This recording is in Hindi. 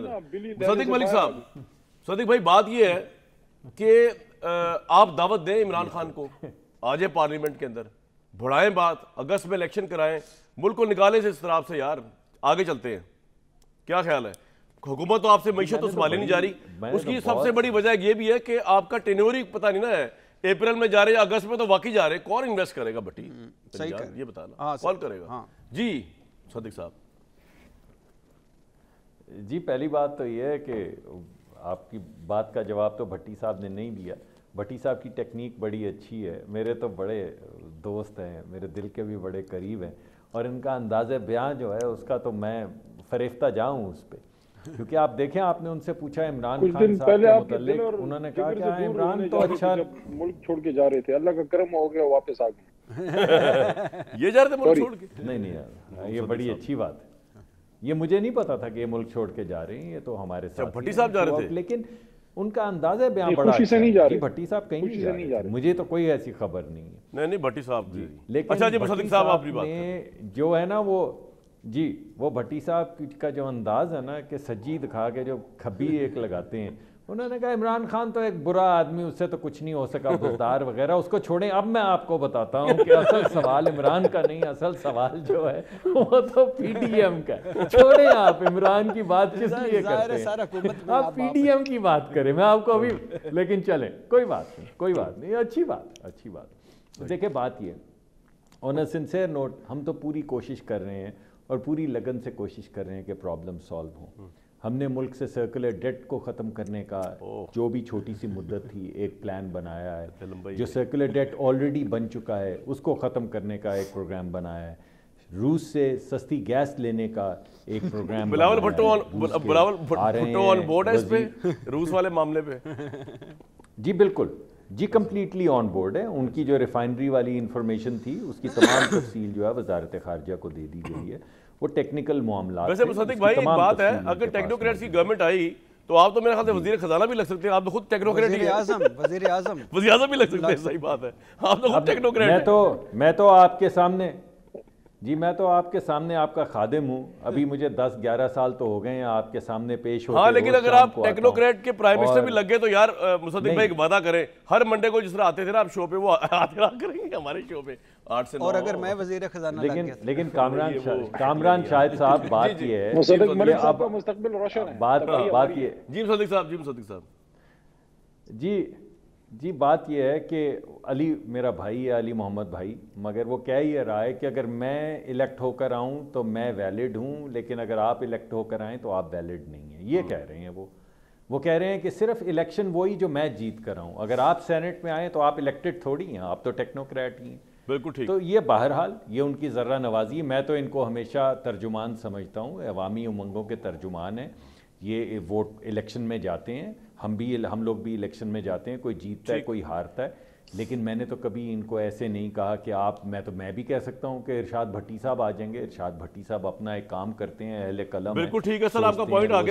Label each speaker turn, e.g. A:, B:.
A: सदीक मलिक साहब सदीक भाई बात यह है कि आप दावत दें इमरान खान को आज पार्लियामेंट के अंदर बढ़ाएं बात अगस्त में इलेक्शन कराएं मुल्क को निकालें इस तरफ से यार आगे चलते हैं क्या ख्याल है हुकूमत तो आपसे मीशत तो संभाली नहीं जा रही उसकी तो सबसे बड़ी वजह यह भी है कि आपका टेनोरी पता नहीं ना है अप्रैल में जा रहे हैं अगस्त में तो वाकई जा रहे हैं कौन इन्वेस्ट करेगा बटी ये बताना हाँ, कौन
B: करेगा हाँ। जी सदीक साहब जी पहली बात तो ये है कि आपकी बात का जवाब तो भट्टी साहब ने नहीं दिया भट्टी साहब की टेक्निक बड़ी अच्छी है मेरे तो बड़े दोस्त हैं मेरे दिल के भी बड़े करीब हैं और इनका अंदाज़ बयां जो है उसका तो मैं फरेफ्ता जाऊँ उस पर क्योंकि आप देखें आपने उनसे पूछा इमरान खान साहब के उन्होंने कहा कि हाँ, इमरान तो अच्छा मुल्क छोड़ के जा रहे थे अल्लाह का करम हो गया वापस आ गए ये जा रहे थे मुल्क छोड़ के नहीं नहीं यार हाँ, ये तो बड़ी अच्छी बात है ये मुझे नहीं पता था कि ये मुल्क छोड़ के जा रहे हैं ये तो हमारे अच्छा, साथ भट्टी साहब जा रहे तो थे लेकिन उनका अंदाजा बयान बड़ा से अच्छा नहीं जा रहे भट्टी साहब कहीं नहीं जा रहे मुझे तो कोई ऐसी खबर नहीं है नहीं नहीं भट्टी साहब जी लेकिन अच्छा जी मुसदिक साहब आपकी बात जो है ना वो जी वो भट्टी साहब का जो अंदाज है ना कि सजीद खा के जो खबी एक लगाते हैं उन्होंने कहा इमरान खान तो एक बुरा आदमी उससे तो कुछ नहीं हो सका गुजार वगैरह उसको छोड़ें अब मैं आपको बताता हूँ कि असल सवाल इमरान का नहीं असल सवाल जो है वो तो पीडीएम का छोड़ें आप इमरान की बात किस लिए करते हैं आप पीडीएम की बात करें मैं आपको अभी लेकिन चले कोई बात नहीं कोई बात नहीं अच्छी बात अच्छी बात देखिए बात ये ऑन अ सिंसेयर नोट हम तो पूरी कोशिश कर रहे हैं और पूरी लगन से कोशिश कर रहे हैं कि प्रॉब्लम सॉल्व हो हम्म। हमने मुल्क से सर्कुलर डेट को ख़त्म करने का जो भी छोटी सी मुद्दत थी एक प्लान बनाया है जो सर्कुलर डेट ऑलरेडी बन चुका है उसको ख़त्म करने का एक प्रोग्राम बनाया है रूस से सस्ती गैस लेने का एक program Bilawal Bhutto Bilawal Bhutto on board है इस पे
A: रूस वाले मामले पे
B: जी बिल्कुल जी कम्प्लीटली ऑन बोर्ड है उनकी जो रिफाइनरी वाली इंफॉर्मेशन थी उसकी तमाम तफसील जो है वजारत खारजा को दे दी गई है वो टेक्निकल मामला वैसे मुस्तिक भाई एक बात है अगर टेक्नोक्रेट
A: की गवर्नमेंट आई तो आप तो मेरे ख्याल से वजीर खजाना भी लग सकते हैं आप तो खुद टेक्नोक्रेट ही आजम वजीर आजम वजीर आजम भी लग सकते हैं सही बात है आप तो खुद टेक्नोक्रेट मैं तो
B: मैं तो आपके सामने जी मैं तो आपके सामने आपका खादिम हूँ अभी मुझे 10-11 साल तो हो गए हैं आपके सामने पेश हो हाँ लेकिन अगर आप टेक्नोक्रेट के प्राइम मिनिस्टर और... भी लग
A: गए तो यार मुसदिक भाई एक वादा करें हर मंडे को जिस तरह आते थे ना आप शो पे वो आते रहा करेंगे हमारे शो पे आठ से और अगर मैं वजीर खजाना लेकिन
B: तो। लेकिन कामरान कामरान शाहिद साहब बात ये है बात बात ये जी मुसदिक साहब जी मुसदिक साहब जी जी बात यह है कि अली मेरा भाई है अली मोहम्मद भाई मगर वो कह ये रहा है कि अगर मैं इलेक्ट होकर आऊँ तो मैं वैलिड हूँ लेकिन अगर आप इलेक्ट होकर आएँ तो आप वैलिड नहीं हैं ये कह रहे हैं वो वो कह रहे हैं कि सिर्फ इलेक्शन वही जो मैं जीत कर आऊँ अगर आप सेनेट में आएँ तो आप इलेक्टेड थोड़ी हैं आप तो टेक्नोक्रेट ही हैं बिल्कुल ठीक तो ये बहरहाल ये उनकी जर्रा नवाजी मैं तो इनको हमेशा तर्जुमान समझता हूँ अवामी उमंगों के तर्जुमान हैं ये वोट इलेक्शन में जाते हैं हम भी हम लोग भी इलेक्शन में जाते हैं कोई जीतता है कोई हारता है लेकिन मैंने तो कभी इनको ऐसे नहीं कहा कि आप मैं तो मैं भी कह सकता हूं कि इरशाद भट्टी साहब आ जाएंगे इरशाद भट्टी साहब अपना एक काम करते हैं अहले कलम बिल्कुल ठीक है सर आपका पॉइंट आ गया